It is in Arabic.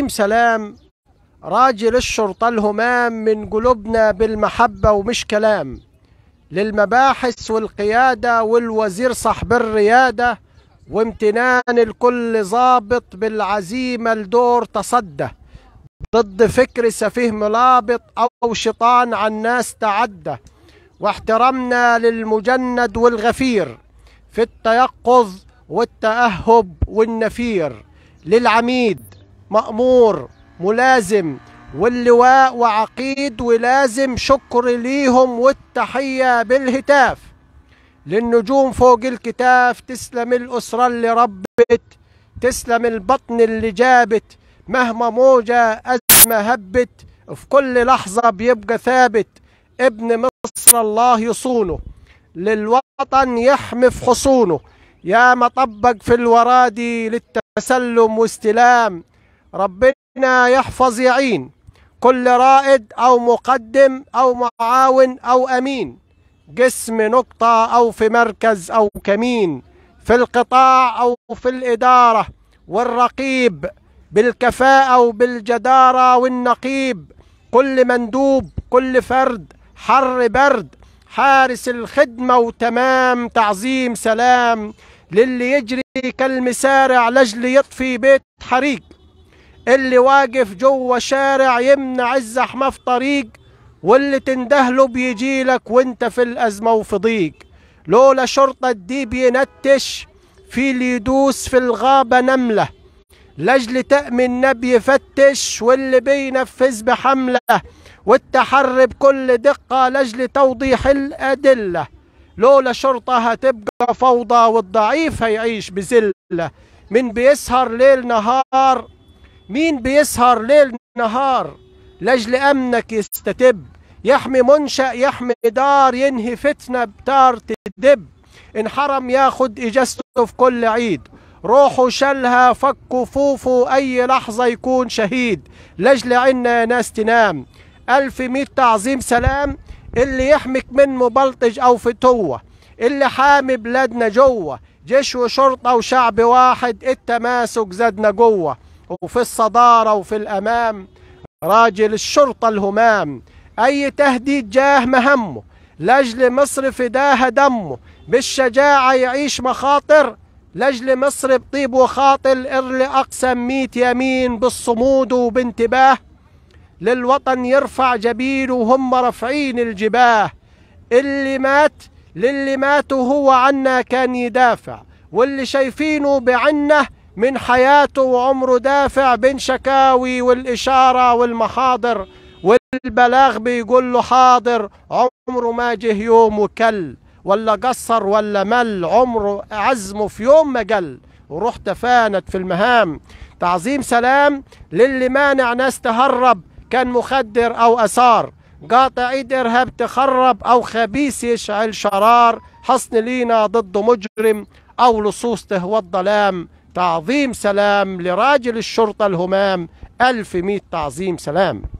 ابراهيم سلام راجل الشرطة الهمام من قلوبنا بالمحبة ومش كلام للمباحث والقيادة والوزير صاحب الريادة وامتنان الكل ظابط بالعزيمة لدور تصدى ضد فكر سفيه ملابط أو شيطان عن ناس تعدى واحترامنا للمجند والغفير في التيقظ والتأهب والنفير للعميد مأمور ملازم واللواء وعقيد ولازم شكر ليهم والتحية بالهتاف للنجوم فوق الكتاف تسلم الأسرة اللي ربت تسلم البطن اللي جابت مهما موجة أزمة هبت في كل لحظة بيبقى ثابت ابن مصر الله يصونه للوطن يحمي في حصونه يا ما طبق في الورادي للتسلم واستلام ربنا يحفظ يعين كل رائد أو مقدم أو معاون أو أمين جسم نقطة أو في مركز أو كمين في القطاع أو في الإدارة والرقيب بالكفاءة وبالجدارة والنقيب كل مندوب كل فرد حر برد حارس الخدمة وتمام تعظيم سلام للي يجري كالمسارع لجل يطفي بيت حريق اللي واقف جوه شارع يمنع الزحمة في طريق واللي تندهله بيجيلك وانت في الأزمة وفي ضيق لولا شرطة دي بينتش في اللي يدوس في الغابة نملة لاجل تأمن بيفتش واللي بينفذ بحملة والتحري بكل دقة لاجل توضيح الأدلة لولا شرطة هتبقى فوضى والضعيف هيعيش بذلة من بيسهر ليل نهار مين بيسهر ليل نهار لاجل امنك يستتب يحمي منشأ يحمي دار ينهي فتنة بتار تدب إن حرم ياخد اجازته في كل عيد روحه شالها فك فوفه اي لحظة يكون شهيد لاجل عنا يا ناس تنام الف ميت تعظيم سلام اللي يحمك من مبلطج او فتوة اللي حامي بلادنا جوه جيش وشرطة وشعب واحد التماسك زادنا جوه وفي الصدارة وفي الأمام راجل الشرطة الهمام أي تهديد جاه مهمه لجل مصر فداها دمه بالشجاعة يعيش مخاطر لجل مصر بطيب وخاطل إرل أقسم ميت يمين بالصمود وبانتباه للوطن يرفع جبينه وهم رافعين الجباه اللي مات للي مات وهو عنا كان يدافع واللي شايفينه بعنه من حياته وعمره دافع بين شكاوي والإشارة والمحاضر والبلاغ بيقول له حاضر عمره ما جه يوم وكل ولا قصر ولا مل عمره عزمه في يوم ما قل وروح تفانت في المهام تعظيم سلام للي مانع ناس تهرب كان مخدر أو أسار قاطع ايد ارهاب تخرب او خبيث يشعل شرار حصن لينا ضد مجرم او لصوص تهوى الظلام تعظيم سلام لراجل الشرطة الهمام 1100 تعظيم سلام